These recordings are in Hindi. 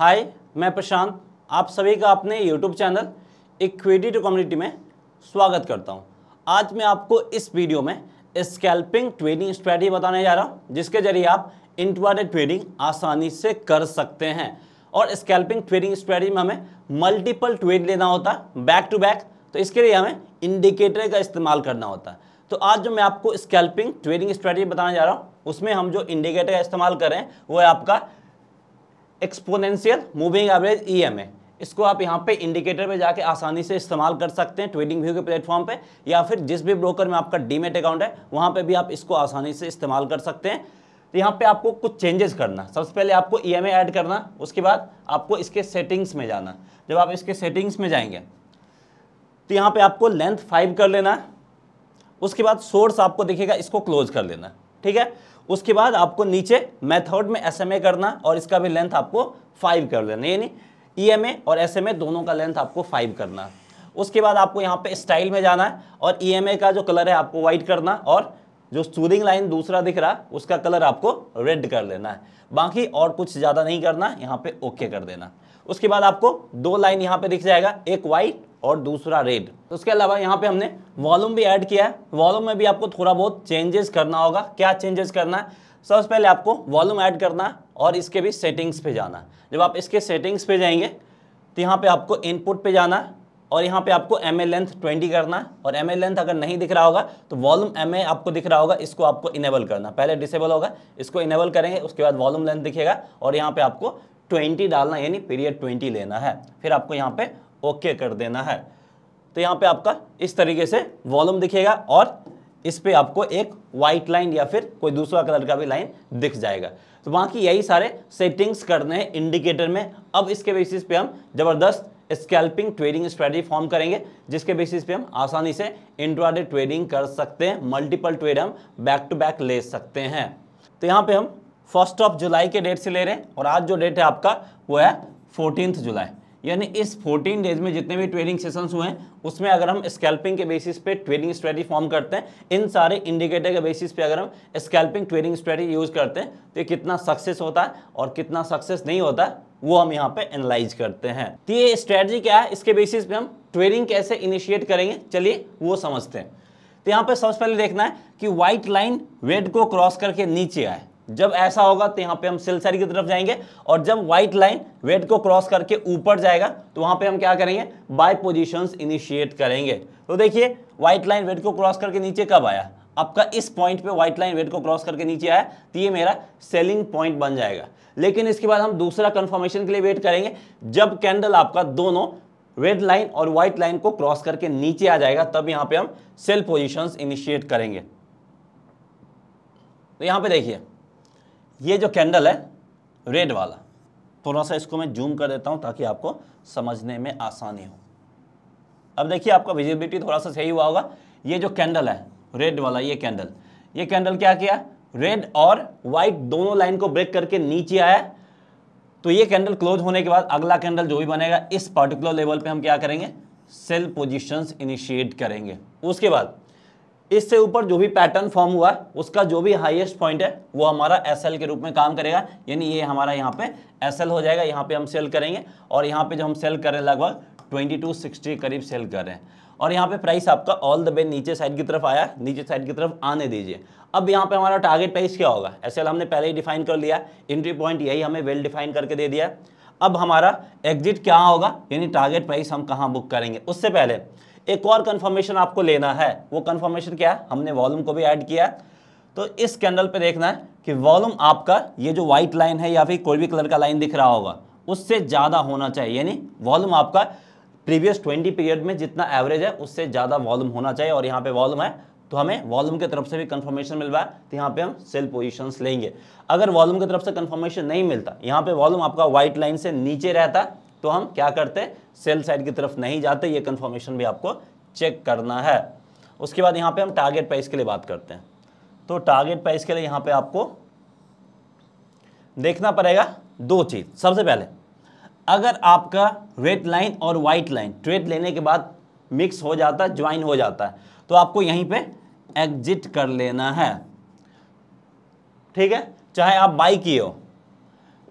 हाय मैं प्रशांत आप सभी का अपने YouTube channel equity to community में स्वागत करता हूं आज मैं आपको इस वीडियो में स्कैल्पिंग ट्रेडिंग स्ट्रैटी बताने जा रहा हूं जिसके जरिए आप इंट्राडे ट्रेडिंग आसानी से कर सकते हैं और स्कैल्पिंग ट्रेडिंग स्ट्रैटी में हमें मल्टीपल ट्वेड लेना होता है बैक टू बैक तो इसके लिए हमें इंडिकेटर का इस्तेमाल करना होता है तो आज जो मैं आपको स्कैल्पिंग ट्रेडिंग स्ट्रैटी बताने जा रहा हूँ उसमें हम जो इंडिकेटर का इस्तेमाल करें वो है आपका exponential moving average E M A इसको आप यहाँ पे इंडिकेटर पे जाके आसानी से इस्तेमाल कर सकते हैं ट्रेडिंग व्यू के प्लेटफॉर्म पे या फिर जिस भी ब्रोकर में आपका डीमेट अकाउंट है वहाँ पे भी आप इसको आसानी से इस्तेमाल कर सकते हैं तो यहाँ पे आपको कुछ चेंजेस करना सबसे पहले आपको ई एम ऐड करना उसके बाद आपको इसके सेटिंग्स में जाना जब आप इसके सेटिंग्स में जाएंगे तो यहाँ पर आपको लेंथ फाइव कर लेना उसके बाद सोर्स आपको दिखेगा इसको क्लोज कर लेना ठीक है उसके बाद आपको नीचे मेथड में एस करना और इसका भी लेंथ आपको फाइव कर देना यानी ई और एस दोनों का लेंथ आपको फाइव करना उसके बाद आपको यहाँ पे स्टाइल में जाना है और ई का जो कलर है आपको वाइट करना और जो सूदिंग लाइन दूसरा दिख रहा उसका कलर आपको रेड कर लेना है बाकी और कुछ ज़्यादा नहीं करना यहाँ पे ओके कर देना उसके बाद आपको दो लाइन यहाँ पे दिख जाएगा एक वाइट और दूसरा रेड तो उसके अलावा यहाँ पे हमने वॉल्यूम भी ऐड किया है वॉल्यूम में भी आपको थोड़ा बहुत चेंजेस करना होगा क्या चेंजेस करना है सबसे पहले आपको वॉल्यूम ऐड करना है और इसके भी सेटिंग्स पे जाना है जब आप इसके सेटिंग्स पे जाएंगे तो यहाँ पे आपको इनपुट पे जाना है और यहाँ पे आपको एम ए लेंथ ट्वेंटी करना है और एम ए लेंथ अगर नहीं दिख रहा होगा तो वॉल्यूम एम ए आपको दिख रहा होगा इसको आपको इनेबल करना पहले डिसेबल होगा इसको इनेबल करेंगे उसके बाद वॉल्यूम लेंथ दिखेगा और यहाँ पे आपको ट्वेंटी डालना यानी पीरियड ट्वेंटी लेना है फिर आपको यहाँ पे ओके कर देना है तो यहाँ पे आपका इस तरीके से वॉल्यूम दिखेगा और इस पे आपको एक वाइट लाइन या फिर कोई दूसरा कलर का भी लाइन दिख जाएगा तो वहाँ की यही सारे सेटिंग्स करने हैं इंडिकेटर में अब इसके बेसिस पे हम ज़बरदस्त स्कैल्पिंग ट्रेडिंग स्ट्रेटजी फॉर्म करेंगे जिसके बेसिस पे हम आसानी से इंट्राडे ट्रेडिंग कर सकते हैं मल्टीपल ट्रेड हम बैक टू बैक ले सकते हैं तो यहाँ पे हम फर्स्ट ऑफ जुलाई के डेट से ले रहे हैं और आज जो डेट है आपका वो है फोर्टीन जुलाई यानी इस 14 डेज में जितने भी ट्रेडिंग सेशंस हुए हैं उसमें अगर हम स्कैल्पिंग के बेसिस पे ट्रेडिंग स्ट्रेटी फॉर्म करते हैं इन सारे इंडिकेटर के बेसिस पे अगर हम स्कैल्पिंग ट्रेडिंग स्ट्रेटी यूज़ करते हैं तो कितना सक्सेस होता है और कितना सक्सेस नहीं होता है वो हम यहाँ पे एनालाइज करते हैं तो ये स्ट्रेटजी क्या है इसके बेसिस पे हम ट्रेडिंग कैसे इनिशिएट करेंगे चलिए वो समझते हैं तो यहाँ पे सबसे पहले देखना है कि व्हाइट लाइन रेड को क्रॉस करके नीचे आए जब ऐसा होगा तो यहाँ पे हम सिलसरी की तरफ जाएंगे और जब व्हाइट लाइन वेट को क्रॉस करके ऊपर जाएगा तो वहाँ पे हम क्या करेंगे बाय पोजीशंस इनिशिएट करेंगे तो देखिए व्हाइट लाइन वेट को क्रॉस करके नीचे कब आया आपका इस पॉइंट पे व्हाइट लाइन वेट को क्रॉस करके नीचे आया तो ये मेरा सेलिंग पॉइंट बन जाएगा लेकिन इसके बाद हम दूसरा कन्फर्मेशन के लिए वेट करेंगे जब कैंडल आपका दोनों रेड लाइन और व्हाइट लाइन को क्रॉस करके नीचे आ जाएगा तब यहाँ पे हम सेल पोजीशंस इनिशिएट करेंगे तो यहाँ पे देखिए ये जो कैंडल है रेड वाला थोड़ा सा इसको मैं जूम कर देता हूँ ताकि आपको समझने में आसानी हो अब देखिए आपका विजिबिलिटी थोड़ा सा सही हुआ होगा ये जो कैंडल है रेड वाला ये कैंडल ये कैंडल क्या किया रेड और वाइट दोनों लाइन को ब्रेक करके नीचे आया तो ये कैंडल क्लोज होने के बाद अगला कैंडल जो भी बनेगा इस पर्टिकुलर लेवल पे हम क्या करेंगे सेल पोजीशंस इनिशिएट करेंगे उसके बाद इससे ऊपर जो भी पैटर्न फॉर्म हुआ है उसका जो भी हाईएस्ट पॉइंट है वो हमारा एस के रूप में काम करेगा यानी ये हमारा यहाँ पे एस हो जाएगा यहाँ पे हम सेल करेंगे और यहाँ पे जो हम सेल कर रहे हैं लगभग ट्वेंटी टू सिक्सटी करीब सेल कर रहे हैं और यहाँ पे प्राइस आपका ऑल द वे नीचे साइड की तरफ आया नीचे साइड की तरफ आने दीजिए अब यहाँ पे हमारा टारगेट प्राइस क्या होगा एस हमने पहले ही डिफाइन कर लिया एंट्री पॉइंट यही हमें वेल डिफाइन करके दे दिया अब हमारा एग्जिट क्या होगा यानी टारगेट प्राइस हम कहाँ बुक करेंगे उससे पहले एक और कंफर्मेशन आपको लेना है वो कंफर्मेशन क्या है हमने वॉल्यूम को भी ऐड किया तो इस कैंडल पे देखना है कि वॉल्यूम आपका ये जो व्हाइट लाइन है या फिर कोई भी कलर का लाइन दिख रहा होगा उससे ज़्यादा होना चाहिए यानी वॉल्यूम आपका प्रीवियस ट्वेंटी पीरियड में जितना एवरेज है उससे ज़्यादा वॉल्यूम होना चाहिए और यहाँ पे वॉल्यूम है तो हमें वॉल्यूम की तरफ से भी कंफर्मेशन मिल रहा है तो यहाँ पे हम सेल पोजिशन लेंगे अगर वॉल्यूम की तरफ से कंफर्मेशन नहीं मिलता यहाँ पे वॉल्यूम आपका व्हाइट लाइन से नीचे रहता तो हम क्या करते सेल साइड की तरफ नहीं जाते ये कन्फर्मेशन भी आपको चेक करना है उसके बाद यहाँ पे हम टारगेट प्राइस के लिए बात करते हैं तो टारगेट प्राइस के लिए यहाँ पे आपको देखना पड़ेगा दो चीज़ सबसे पहले अगर आपका रेड लाइन और वाइट लाइन ट्रेड लेने के बाद मिक्स हो जाता है ज्वाइन हो जाता है तो आपको यहीं पे एग्जिट कर लेना है ठीक है चाहे आप बाई किए हो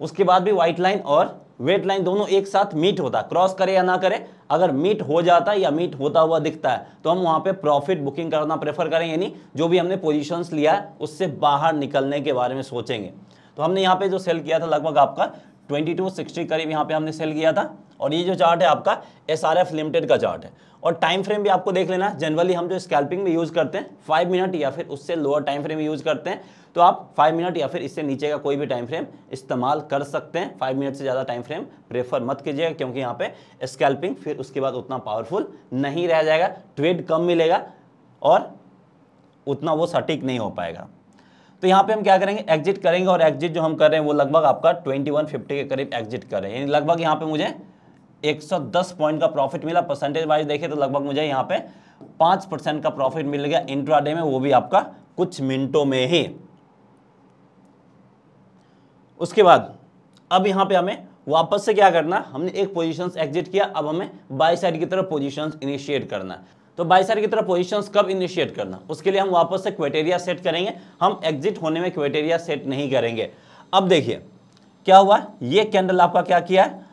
उसके बाद भी वाइट लाइन और वेट लाइन दोनों एक साथ मीट होता क्रॉस करे या ना करे अगर मीट हो जाता है या मीट होता हुआ दिखता है तो हम वहां पे प्रॉफिट बुकिंग करना प्रेफर करें यानी जो भी हमने पोजीशंस लिया है उससे बाहर निकलने के बारे में सोचेंगे तो हमने यहाँ पे जो सेल किया था लगभग आपका ट्वेंटी टू सिक्सटी करीब यहाँ पे हमने सेल किया था और ये जो चार्ट है आपका एस आर एफ लिमिटेड का चार्ट है और टाइम फ्रेम भी आपको देख लेना जनरली हम जो स्कैल्पिंग में यूज़ करते हैं फाइव मिनट या फिर उससे लोअर टाइम फ्रेम यूज़ करते हैं तो आप फाइव मिनट या फिर इससे नीचे का कोई भी टाइम फ्रेम इस्तेमाल कर सकते हैं फाइव मिनट से ज़्यादा टाइम फ्रेम प्रेफर मत कीजिएगा क्योंकि यहाँ पे स्कैल्पिंग फिर उसके बाद उतना पावरफुल नहीं रह जाएगा ट्रेड कम मिलेगा और उतना वो सटीक नहीं हो पाएगा तो यहाँ पे हम क्या करेंगे एग्जिट करेंगे और एग्जिट जो हम कर रहे हैं वो लगभग आपका 2150 के करीब एग्जिट कर रहे हैं यानी लगभग यहाँ पे मुझे 110 पॉइंट का प्रॉफिट मिला परसेंटेज वाइज देखिए तो लगभग मुझे यहाँ पे 5 परसेंट का प्रॉफिट मिल गया इंट्राडे में वो भी आपका कुछ मिनटों में ही उसके बाद अब यहाँ पे हमें वापस से क्या करना हमने एक पोजीशंस एग्जिट किया अब हमें बाई साइड की तरफ पोजीशंस इनिशिएट करना तो बाई साइड की तरफ पोजीशंस कब इनिशिएट करना उसके लिए हम वापस से क्वेटेरिया सेट करेंगे हम एग्जिट होने में क्वेटेरिया सेट नहीं करेंगे अब देखिए क्या हुआ ये कैंडल आपका क्या किया है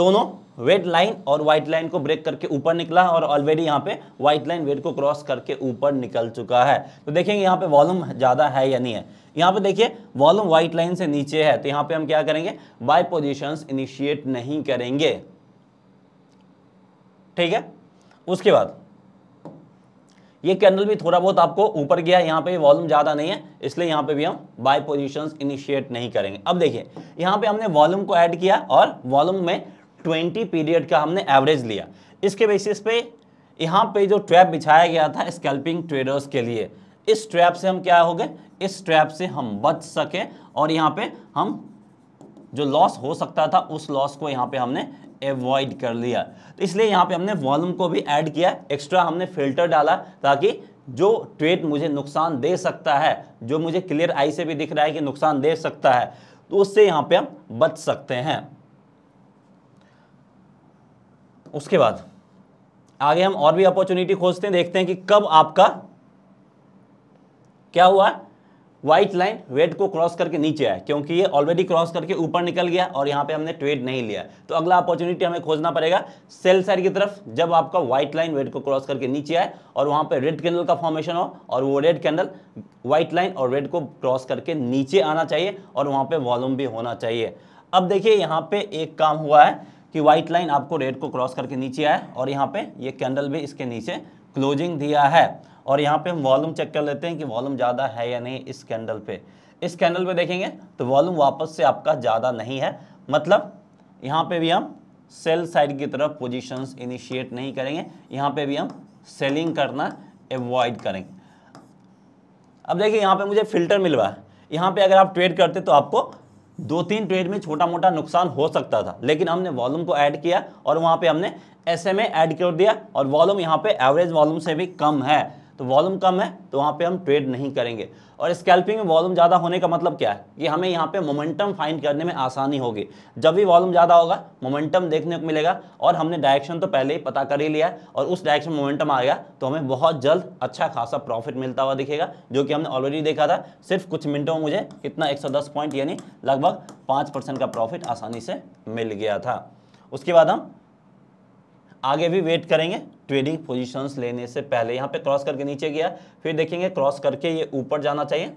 दोनों रेड लाइन और व्हाइट लाइन को ब्रेक करके ऊपर निकला और ऑलरेडी यहाँ पे व्हाइट लाइन रेड को क्रॉस करके ऊपर निकल चुका है तो देखेंगे यहाँ पे वॉल्यूम ज़्यादा है या नहीं है यहां पे देखिए वॉल्यूम व्हाइट लाइन से नीचे है तो यहां पे हम क्या करेंगे बाय पोजिशंस इनिशिएट नहीं करेंगे ठीक है उसके बाद ये कैंडल भी थोड़ा बहुत आपको ऊपर गया यहाँ पे वॉल्यूम ज़्यादा नहीं है इसलिए यहाँ पे भी हम बाय पोजीशंस इनिशिएट नहीं करेंगे अब देखिए यहाँ पे हमने वॉल्यूम को ऐड किया और वॉल्यूम में 20 पीरियड का हमने एवरेज लिया इसके बेसिस पे यहाँ पे जो ट्रैप बिछाया गया था स्कैल्पिंग ट्रेडर्स के लिए इस ट्रैप से हम क्या हो गए इस ट्रैप से हम बच सके और यहाँ पे हम जो लॉस हो सकता था उस लॉस को यहाँ पे हमने एवॉइड कर लिया तो इसलिए यहाँ पे हमने वॉल्यूम को भी ऐड किया एक्स्ट्रा हमने फिल्टर डाला ताकि जो ट्रेड मुझे नुकसान दे सकता है जो मुझे क्लियर आई से भी दिख रहा है कि नुकसान दे सकता है तो उससे यहाँ पे हम बच सकते हैं उसके बाद आगे हम और भी अपॉर्चुनिटी खोजते हैं देखते हैं कि कब आपका क्या हुआ व्हाइट लाइन रेड को क्रॉस करके नीचे आया क्योंकि ये ऑलरेडी क्रॉस करके ऊपर निकल गया और यहाँ पे हमने ट्रेड नहीं लिया तो अगला अपॉर्चुनिटी हमें खोजना पड़ेगा सेल साइड की तरफ जब आपका व्हाइट लाइन रेड को क्रॉस करके नीचे आए और वहाँ पे रेड कैंडल का फॉर्मेशन हो और वो रेड कैंडल व्हाइट लाइन और रेड को क्रॉस करके नीचे आना चाहिए और वहाँ पर वॉल्यूम भी होना चाहिए अब देखिए यहाँ पे एक काम हुआ है कि व्हाइट लाइन आपको रेड को क्रॉस करके नीचे आए और यहाँ पे ये कैंडल भी इसके नीचे क्लोजिंग दिया है और यहाँ पे हम वॉल्यूम चेक कर लेते हैं कि वॉल्यूम ज़्यादा है या नहीं इस कैंडल पे इस कैंडल पे देखेंगे तो वॉल्यूम वापस से आपका ज़्यादा नहीं है मतलब यहाँ पे भी हम सेल साइड की तरफ पोजीशंस इनिशिएट नहीं करेंगे यहाँ पे भी हम सेलिंग करना एवॉइड करेंगे अब देखिए यहाँ पर मुझे फिल्टर मिल रहा है यहाँ पर अगर आप ट्रेड करते तो आपको दो तीन ट्रेड में छोटा मोटा नुकसान हो सकता था लेकिन हमने वॉल्यूम को ऐड किया और वहाँ पे हमने ऐसे में ऐड कर दिया और वॉल्यूम यहाँ पे एवरेज वॉल्यूम से भी कम है तो वॉल्यूम कम है तो वहाँ पे हम ट्रेड नहीं करेंगे और स्कैल्पिंग में वॉल्यूम ज़्यादा होने का मतलब क्या है कि हमें यहाँ पे मोमेंटम फाइंड करने में आसानी होगी जब भी वॉल्यूम ज़्यादा होगा मोमेंटम देखने को मिलेगा और हमने डायरेक्शन तो पहले ही पता कर ही लिया और उस डायरेक्शन मोमेंटम आ गया तो हमें बहुत जल्द अच्छा खासा प्रॉफिट मिलता हुआ दिखेगा जो कि हमने ऑलरेडी देखा था सिर्फ कुछ मिनटों में मुझे कितना एक पॉइंट यानी लगभग पाँच का प्रॉफिट आसानी से मिल गया था उसके बाद हम आगे भी वेट करेंगे ट्रेडिंग पोजीशंस लेने से पहले यहां पे क्रॉस करके नीचे गया फिर देखेंगे क्रॉस करके ये ऊपर जाना चाहिए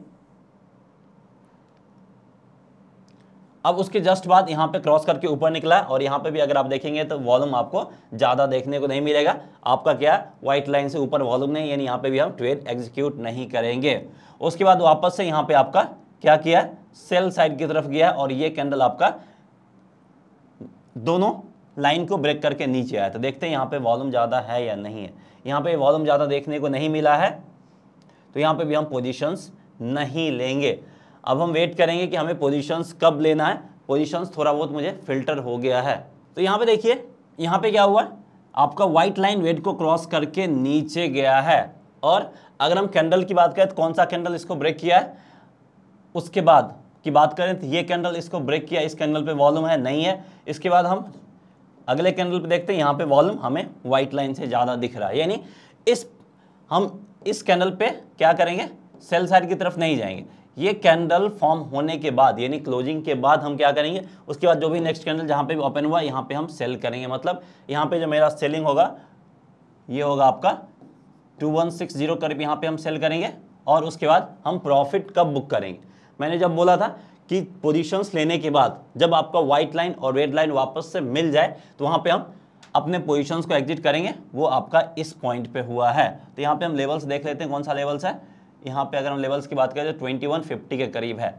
अब उसके जस्ट बाद यहाँ पे क्रॉस करके ऊपर निकला और यहाँ पे भी अगर आप देखेंगे तो वॉल्यूम आपको ज़्यादा देखने को नहीं मिलेगा आपका क्या व्हाइट लाइन से ऊपर वॉल्यूम नहीं यानी यहाँ पे भी हम ट्रेड एग्जीक्यूट नहीं करेंगे उसके बाद वापस से यहाँ पे आपका क्या किया सेल साइड की तरफ गया और ये कैंडल आपका दोनों लाइन को ब्रेक करके नीचे आया तो देखते हैं यहाँ पे वॉल्यूम ज़्यादा है या नहीं है यहाँ पे वॉल्यूम ज़्यादा देखने को नहीं मिला है तो यहाँ पे भी हम पोजीशंस नहीं लेंगे अब हम वेट करेंगे कि हमें पोजीशंस कब लेना है पोजीशंस थोड़ा बहुत मुझे फिल्टर हो गया है तो यहाँ पे देखिए यहाँ पे क्या हुआ आपका व्हाइट लाइन वेट को क्रॉस करके नीचे गया है और अगर हम कैंडल की बात करें तो कौन सा कैंडल इसको ब्रेक किया है उसके बाद की बात करें तो ये कैंडल इसको ब्रेक किया इस कैंडल पे वॉल्यूम है नहीं है इसके बाद हम अगले कैंडल पे देखते हैं यहाँ पे वॉल्यूम हमें व्हाइट लाइन से ज़्यादा दिख रहा है यानी इस हम इस कैंडल पे क्या करेंगे सेल साइड की तरफ नहीं जाएंगे ये कैंडल फॉर्म होने के बाद यानी क्लोजिंग के बाद हम क्या करेंगे उसके बाद जो भी नेक्स्ट कैंडल जहाँ पे ओपन हुआ यहाँ पे हम सेल करेंगे मतलब यहाँ पे जो मेरा सेलिंग होगा ये होगा आपका टू वन सिक्स जीरो करीब यहाँ पे हम सेल करेंगे और उसके बाद हम प्रॉफिट कब बुक करेंगे मैंने जब बोला था की पोजीशंस लेने के बाद जब आपका व्हाइट लाइन और रेड लाइन वापस से मिल जाए तो वहाँ पे हम अपने पोजीशंस को एग्जिट करेंगे वो आपका इस पॉइंट पे हुआ है तो यहाँ पे हम लेवल्स देख लेते हैं कौन सा लेवल्स है यहाँ पे अगर हम लेवल्स की बात करें तो ट्वेंटी वन फिफ्टी के करीब है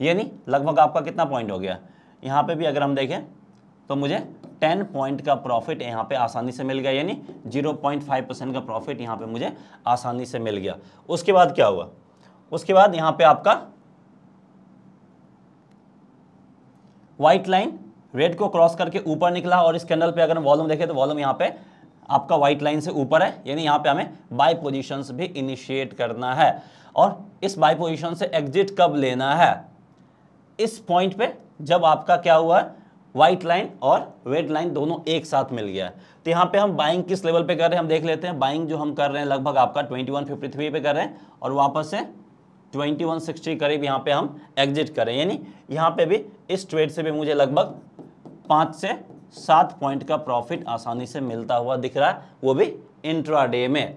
यानी लगभग आपका कितना पॉइंट हो गया यहाँ पे भी अगर हम देखें तो मुझे टेन पॉइंट का प्रॉफिट यहाँ पे आसानी से मिल गया यानी जीरो पॉइंट फाइव परसेंट का प्रॉफिट यहाँ पे मुझे आसानी से मिल गया उसके बाद क्या हुआ उसके बाद यहाँ पे आपका व्हाइट लाइन रेड को क्रॉस करके ऊपर निकला और इस कैंडल पे अगर हम वॉल्यूम देखें तो वॉल्यूम यहाँ पे आपका व्हाइट लाइन से ऊपर है यानी यहाँ पे हमें बाई पोजिशन भी इनिशिएट करना है और इस बाई पोजिशन से एग्जिट कब लेना है इस पॉइंट पे जब आपका क्या हुआ व्हाइट लाइन और रेड लाइन दोनों एक साथ मिल गया तो यहाँ पे हम बाइंग किस लेवल पे कर रहे हैं हम देख लेते हैं बाइंग जो हम कर रहे हैं लगभग आपका 2153 पे कर रहे हैं और वापस से ट्वेंटी वन सिक्सटी करीब यहाँ पे हम एग्जिट करें यानी यहाँ पे भी इस ट्रेड से भी मुझे लगभग पाँच से सात पॉइंट का प्रॉफिट आसानी से मिलता हुआ दिख रहा है वो भी इंट्रा में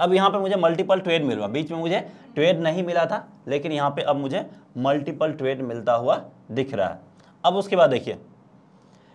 अब यहाँ पे मुझे मल्टीपल ट्रेड मिल रहा बीच में मुझे ट्रेड नहीं मिला था लेकिन यहाँ पे अब मुझे मल्टीपल ट्रेड मिलता हुआ दिख रहा है अब उसके बाद देखिए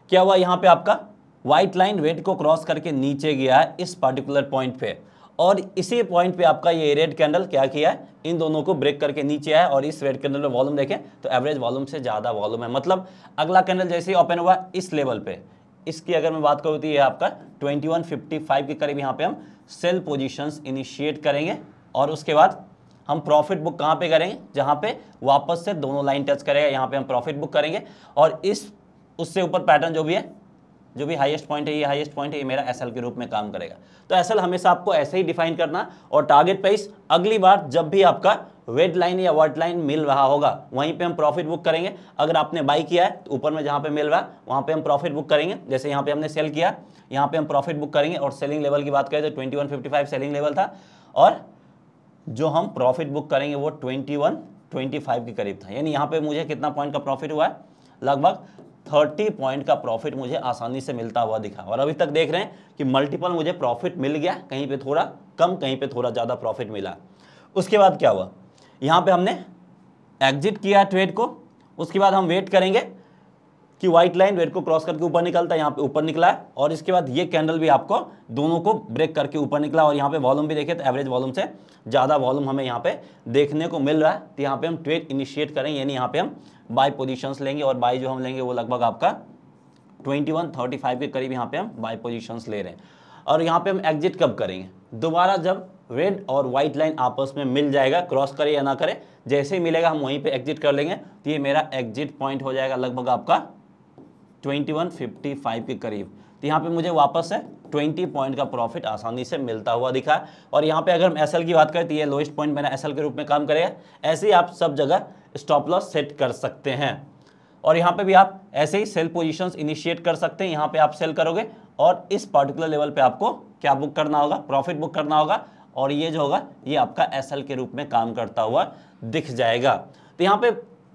क्या हुआ यहाँ पे आपका व्हाइट लाइन रेड को क्रॉस करके नीचे गया है इस पर्टिकुलर पॉइंट पे और इसी पॉइंट पे आपका ये रेड कैंडल क्या किया है इन दोनों को ब्रेक करके नीचे आया और इस रेड कैंडल में वॉल्यूम देखें तो एवरेज वॉल्यूम से ज़्यादा वॉल्यूम है मतलब अगला कैंडल जैसे ही ओपन हुआ इस लेवल पे इसकी अगर मैं बात करूँ तो ये आपका 2155 के करीब यहाँ पे हम सेल पोजिशन इनिशिएट करेंगे और उसके बाद हम प्रॉफिट बुक कहाँ पर करेंगे जहाँ पे वापस से दोनों लाइन टच करेगा यहाँ पर हम प्रॉफिट बुक करेंगे और इस उससे ऊपर पैटर्न जो भी है जो भी हाईएस्ट पॉइंट है ये हाईएस्ट पॉइंट है ये मेरा एसएल के रूप में काम करेगा तो एसएल हमेशा आपको ऐसे ही डिफाइन करना और टारगेट प्राइस अगली बार जब भी आपका वेड लाइन या वर्ड लाइन मिल रहा होगा वहीं पे हम प्रॉफिट बुक करेंगे अगर आपने बाई किया है तो ऊपर में जहाँ पे मिल रहा है वहाँ पे हम प्रॉफिट बुक करेंगे जैसे यहाँ पे हमने सेल किया यहाँ पे हम प्रॉफिट बुक करेंगे और सेलिंग लेवल की बात करें तो 2155 सेलिंग लेवल था और जो हम प्रॉफिट बुक करेंगे वो 2125 के करीब था यानी यहाँ पर मुझे कितना पॉइंट का प्रॉफिट हुआ है लगभग थर्टी पॉइंट का प्रॉफिट मुझे आसानी से मिलता हुआ दिखा और अभी तक देख रहे हैं कि मल्टीपल मुझे प्रॉफिट मिल गया कहीं पे थोड़ा कम कहीं पे थोड़ा ज़्यादा प्रॉफिट मिला उसके बाद क्या हुआ यहाँ पे हमने एग्जिट किया ट्रेड को उसके बाद हम वेट करेंगे कि व्हाइट लाइन रेड को क्रॉस करके ऊपर निकलता है यहाँ पे ऊपर निकला है और इसके बाद ये कैंडल भी आपको दोनों को ब्रेक करके ऊपर निकला और यहाँ पे वॉल्यूम भी देखे तो एवरेज वॉल्यूम से ज़्यादा वॉल्यूम हमें यहाँ पे देखने को मिल रहा है तो यहाँ पे हम ट्रेड इनिशिएट करें यानी यहाँ पे हम बाई पोजिशंस लेंगे और बाई जो हम लेंगे वो लगभग आपका ट्वेंटी वन थर्टी फाइव के करीब यहाँ पे हम बाई पोजिशंस ले रहे हैं और यहाँ पे हम एग्जिट कब करेंगे दोबारा जब रेड और व्हाइट लाइन आपस में मिल जाएगा क्रॉस करे या ना करे जैसे ही मिलेगा हम वहीं पे एग्जिट कर लेंगे तो ये मेरा एग्जिट पॉइंट हो जाएगा लगभग आपका 2155 के करीब तो यहाँ पे मुझे वापस से 20 पॉइंट का प्रॉफिट आसानी से मिलता हुआ दिखा और यहाँ पे अगर हम एसएल की बात करें तो ये लोएस्ट पॉइंट मैंने एसएल के रूप में काम करेगा ऐसे ही आप सब जगह स्टॉप लॉस सेट कर सकते हैं और यहाँ पे भी आप ऐसे ही सेल पोजीशंस इनिशिएट कर सकते हैं यहाँ पे आप सेल करोगे और इस पर्टिकुलर लेवल पर आपको क्या बुक करना होगा प्रॉफिट बुक करना होगा और ये जो होगा ये आपका एस के रूप में काम करता हुआ दिख जाएगा तो यहाँ पर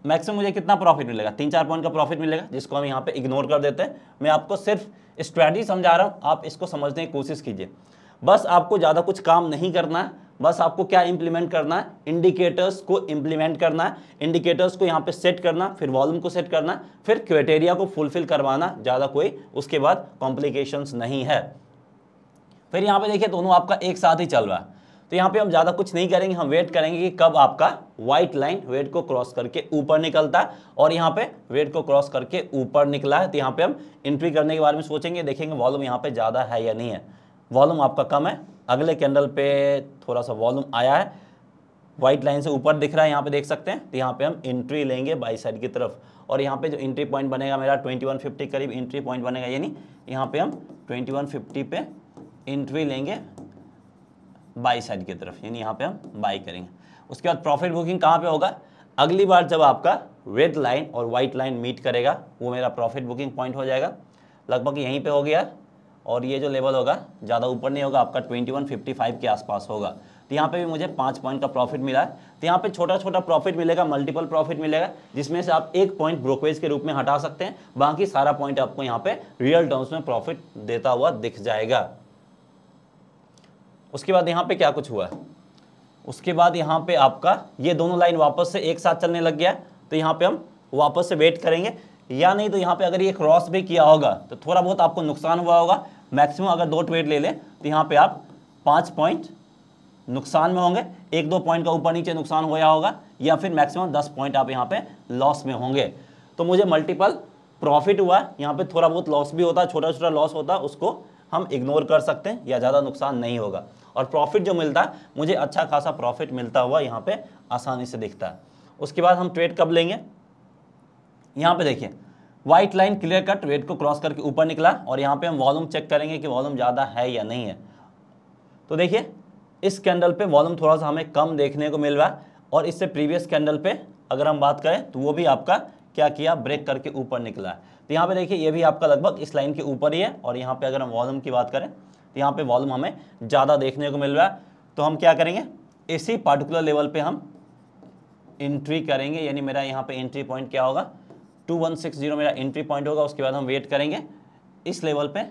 मैक्सिमम मुझे कितना प्रॉफिट मिलेगा तीन चार पॉइंट का प्रॉफिट मिलेगा जिसको हम यहाँ पे इग्नोर कर देते हैं मैं आपको सिर्फ स्ट्रैटी समझा रहा हूँ आप इसको समझने की कोशिश कीजिए बस आपको ज़्यादा कुछ काम नहीं करना है बस आपको क्या इंप्लीमेंट करना है इंडिकेटर्स को इंप्लीमेंट करना है इंडिकेटर्स को यहाँ पे सेट करना फिर वॉल्यूम को सेट करना फिर क्राइटेरिया को फुलफिल करवाना ज़्यादा कोई उसके बाद कॉम्प्लिकेशंस नहीं है फिर यहाँ पे देखिए दोनों आपका एक साथ ही चल रहा है तो यहाँ पे हम ज़्यादा कुछ नहीं करेंगे हम वेट करेंगे कि कब आपका व्हाइट लाइन वेट को क्रॉस करके ऊपर निकलता है और यहाँ पे वेट को क्रॉस करके ऊपर निकला है तो यहाँ पे हम एंट्री करने के बारे में सोचेंगे देखेंगे वॉल्यूम यहाँ पे ज़्यादा है या नहीं है वॉल्यूम आपका कम है अगले कैंडल पे थोड़ा सा वॉल्यूम आया है व्हाइट लाइन से ऊपर दिख रहा है यहाँ पे देख सकते हैं तो यहाँ पे हम एंट्री लेंगे बाई साइड की तरफ और यहाँ पे जो एंट्री पॉइंट बनेगा मेरा 2150 करीब एंट्री पॉइंट बनेगा यानी यहाँ पे हम 2150 पे एंट्री लेंगे बाई साइड की तरफ यानी यहाँ पे हम बाई करेंगे उसके बाद प्रॉफिट बुकिंग कहाँ पे होगा अगली बार जब आपका रेड लाइन और वाइट लाइन मीट करेगा वो मेरा प्रॉफिट बुकिंग पॉइंट हो जाएगा लगभग यहीं पे हो गया और ये जो लेवल होगा ज़्यादा ऊपर नहीं होगा आपका 2155 के आसपास होगा तो यहाँ पे भी मुझे पाँच पॉइंट का प्रॉफिट मिला है तो यहाँ पे छोटा छोटा प्रॉफिट मिलेगा मल्टीपल प्रॉफिट मिलेगा जिसमें से आप एक पॉइंट ब्रोकरेज के रूप में हटा सकते हैं बाकी सारा पॉइंट आपको यहाँ पे रियल टर्म्स में प्रॉफिट देता हुआ दिख जाएगा उसके बाद यहाँ पे क्या कुछ हुआ है उसके बाद यहाँ पे आपका ये दोनों लाइन वापस से एक साथ चलने लग गया तो यहाँ पे हम वापस से वेट करेंगे या नहीं तो यहाँ पे अगर ये क्रॉस भी किया होगा तो थोड़ा बहुत आपको नुकसान हुआ होगा मैक्सिमम अगर दो ट्वेट ले लें तो यहाँ पे आप पाँच पॉइंट नुकसान में होंगे एक दो पॉइंट का ऊपर नीचे नुकसान हो गया होगा या फिर मैक्सिमम दस पॉइंट आप यहाँ पे लॉस में होंगे तो मुझे मल्टीपल प्रॉफिट हुआ यहाँ पे थोड़ा बहुत लॉस भी होता छोटा छोटा लॉस होता उसको हम इग्नोर कर सकते हैं या ज़्यादा नुकसान नहीं होगा और प्रॉफिट जो मिलता है मुझे अच्छा खासा प्रॉफिट मिलता हुआ यहाँ पे आसानी से दिखता है उसके बाद हम ट्रेड कब लेंगे यहाँ पे देखिए white line clear cut trade को क्रॉस करके ऊपर निकला और यहाँ पे हम वॉल्यूम चेक करेंगे कि वॉल्यूम ज़्यादा है या नहीं है तो देखिए इस कैंडल पे वॉल्यूम थोड़ा सा हमें कम देखने को मिल रहा है और इससे प्रीवियस कैंडल पे अगर हम बात करें तो वो भी आपका क्या किया ब्रेक करके ऊपर निकला है तो यहाँ पे देखिए ये भी आपका लगभग इस लाइन के ऊपर ही है और यहाँ पे अगर हम वॉल्यूम की बात करें तो यहाँ पे वॉल्यूम हमें ज़्यादा देखने को मिल रहा है तो हम क्या करेंगे इसी पार्टिकुलर लेवल पे हम एंट्री करेंगे यानी मेरा यहाँ पे एंट्री पॉइंट क्या होगा टू वन सिक्स जीरो मेरा एंट्री पॉइंट होगा उसके बाद हम वेट करेंगे इस लेवल पर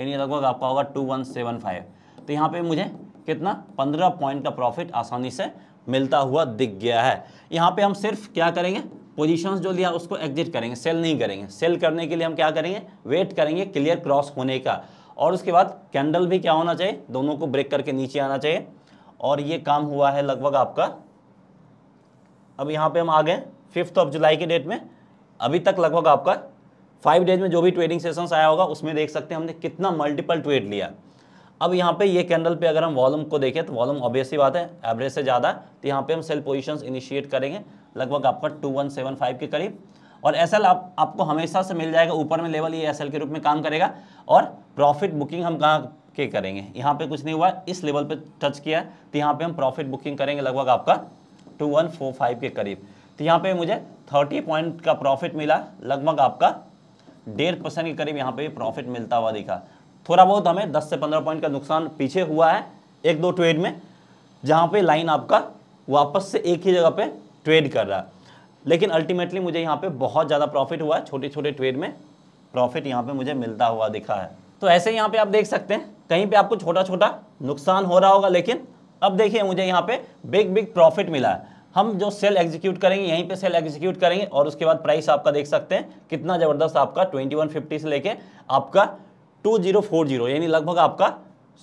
यानी लगभग आपका होगा टू वन सेवन फाइव तो यहाँ पे मुझे कितना पंद्रह पॉइंट का प्रॉफिट आसानी से मिलता हुआ दिख गया है यहाँ पर हम सिर्फ क्या करेंगे पोजीशंस जो लिया उसको एग्जिट करेंगे सेल नहीं करेंगे सेल करने के लिए हम क्या करेंगे वेट करेंगे क्लियर क्रॉस होने का और उसके बाद कैंडल भी क्या होना चाहिए दोनों को ब्रेक करके नीचे आना चाहिए और ये काम हुआ है लगभग आपका अब यहाँ पे हम आ गए फिफ्थ ऑफ जुलाई के डेट में अभी तक लगभग आपका फाइव डेज में जो भी ट्रेडिंग सेशंस आया होगा उसमें देख सकते हैं हमने कितना मल्टीपल ट्रेड लिया अब यहाँ पे ये कैंडल पे अगर हम वॉल्यूम को देखें तो वॉल्यूम ऑब्वियसली बात है एवरेज से ज़्यादा तो यहाँ पे हम सेल पोजीशंस इनिशिएट करेंगे लगभग आपका 2175 के करीब और एस आप, आपको हमेशा से मिल जाएगा ऊपर में लेवल ये एस के रूप में काम करेगा और प्रॉफिट बुकिंग हम कहाँ के करेंगे यहाँ पे कुछ नहीं हुआ इस लेवल पे टच किया है तो यहाँ पे हम प्रॉफिट बुकिंग करेंगे लगभग आपका टू वन फोर फाइव के करीब तो यहाँ पे मुझे थर्टी पॉइंट का प्रॉफिट मिला लगभग आपका डेढ़ परसेंट के करीब यहाँ पे प्रॉफिट मिलता हुआ दिखा थोड़ा बहुत हमें दस से पंद्रह पॉइंट का नुकसान पीछे हुआ है एक दो ट्रेड में जहाँ पर लाइन आपका वापस से एक ही जगह पर ट्रेड कर रहा है लेकिन अल्टीमेटली मुझे यहाँ पे बहुत ज़्यादा प्रॉफिट हुआ है छोटे छोटे ट्रेड में प्रॉफिट यहाँ पे मुझे मिलता हुआ दिखा है तो ऐसे यहाँ पे आप देख सकते हैं कहीं पे आपको छोटा छोटा नुकसान हो रहा होगा लेकिन अब देखिए मुझे यहाँ पे बिग बिग प्रॉफिट मिला है हम जो सेल एग्जीक्यूट करेंगे यहीं पे सेल एग्जीक्यूट करेंगे और उसके बाद प्राइस आपका देख सकते हैं कितना ज़बरदस्त आपका ट्वेंटी से लेके आपका टू यानी लगभग आपका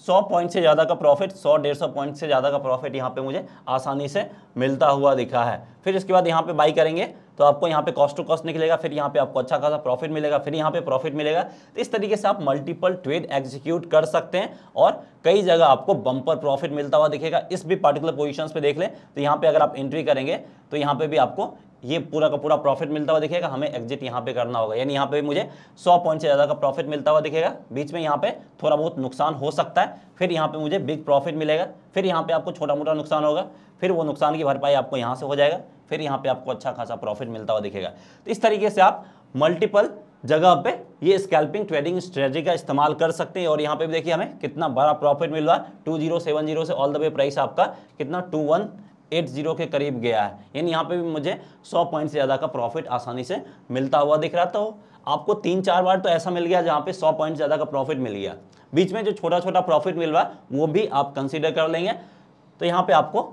सौ पॉइंट से ज़्यादा का प्रॉफिट सौ डेढ़ सौ पॉइंट से ज़्यादा का प्रॉफिट यहाँ पे मुझे आसानी से मिलता हुआ दिखा है फिर इसके बाद यहाँ पे बाई करेंगे तो आपको यहाँ पे कॉस्ट टू कॉस्ट निकलेगा फिर यहाँ पे आपको अच्छा खासा प्रॉफिट मिलेगा फिर यहाँ पे प्रॉफिट मिलेगा तो इस तरीके से आप मल्टीपल ट्रेड एग्जीक्यूट कर सकते हैं और कई जगह आपको बम्पर प्रॉफिट मिलता हुआ दिखेगा इस भी पार्टिकुलर पोजिशन पर देख लें तो यहाँ पर अगर आप एंट्री करेंगे तो यहाँ पर भी आपको ये पूरा का पूरा प्रॉफिट मिलता हुआ दिखेगा हमें एग्जिट यहाँ पे करना होगा यानी यहाँ पे मुझे 100 पॉइंट से ज़्यादा का प्रॉफिट मिलता हुआ दिखेगा बीच में यहाँ पे थोड़ा बहुत नुकसान हो सकता है फिर यहाँ पे मुझे बिग प्रॉफिट मिलेगा फिर यहाँ पे आपको छोटा मोटा नुकसान होगा फिर वो नुकसान की भरपाई आपको यहाँ से हो जाएगा फिर यहाँ पे आपको अच्छा खासा प्रॉफिट मिलता हुआ दिखेगा तो इस तरीके से आप मल्टीपल जगह पे ये स्कैल्पिंग ट्रेडिंग स्ट्रेटजी का इस्तेमाल कर सकते हैं और यहाँ पे भी देखिए हमें कितना बड़ा प्रॉफिट मिल रहा है टू जीरो सेवन जीरो से ऑल द वे प्राइस आपका कितना टू वन एट जीरो के करीब गया है यानी यहाँ पे भी मुझे सौ पॉइंट से ज़्यादा का प्रॉफिट आसानी से मिलता हुआ दिख रहा था आपको तीन चार बार तो ऐसा मिल गया जहाँ पे सौ पॉइंट से ज़्यादा का प्रॉफिट मिल गया बीच में जो छोटा छोटा प्रॉफिट मिल रहा है वो भी आप कंसिडर कर लेंगे तो यहाँ पे आपको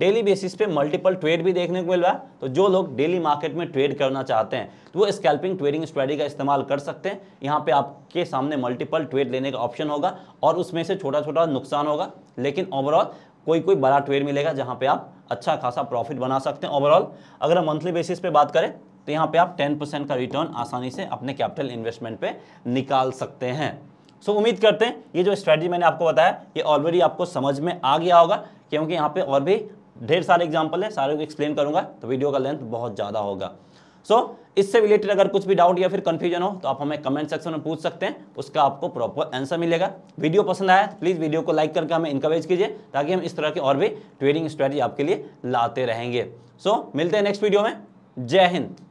डेली बेसिस पे मल्टीपल ट्रेड भी देखने को मिल रहा है तो जो लोग डेली मार्केट में ट्रेड करना चाहते हैं तो वो स्कैल्पिंग ट्रेडिंग स्ट्रेटी का इस्तेमाल कर सकते हैं यहाँ पे आपके सामने मल्टीपल ट्रेड लेने का ऑप्शन होगा और उसमें से छोटा छोटा नुकसान होगा लेकिन ओवरऑल कोई कोई बड़ा ट्रेड मिलेगा जहाँ पे आप अच्छा खासा प्रॉफिट बना सकते हैं ओवरऑल अगर हम मंथली बेसिस पे बात करें तो यहाँ पे आप 10 परसेंट का रिटर्न आसानी से अपने कैपिटल इन्वेस्टमेंट पे निकाल सकते हैं सो so, उम्मीद करते हैं ये जो स्ट्रैटेजी मैंने आपको बताया ये ऑलरेडी आपको समझ में आ गया होगा क्योंकि यहाँ पर और भी ढेर सारे एग्जाम्पल है सारे को एक्सप्लेन करूँगा तो वीडियो का लेंथ बहुत ज़्यादा होगा सो so, इससे रिलेटेड अगर कुछ भी डाउट या फिर कंफ्यूजन हो तो आप हमें कमेंट सेक्शन में पूछ सकते हैं उसका आपको प्रॉपर आंसर मिलेगा वीडियो पसंद आया तो प्लीज़ वीडियो को लाइक करके हमें इंकरेज कीजिए ताकि हम इस तरह की और भी ट्रेडिंग स्ट्रेटजी आपके लिए लाते रहेंगे सो so, मिलते हैं नेक्स्ट वीडियो में जय हिंद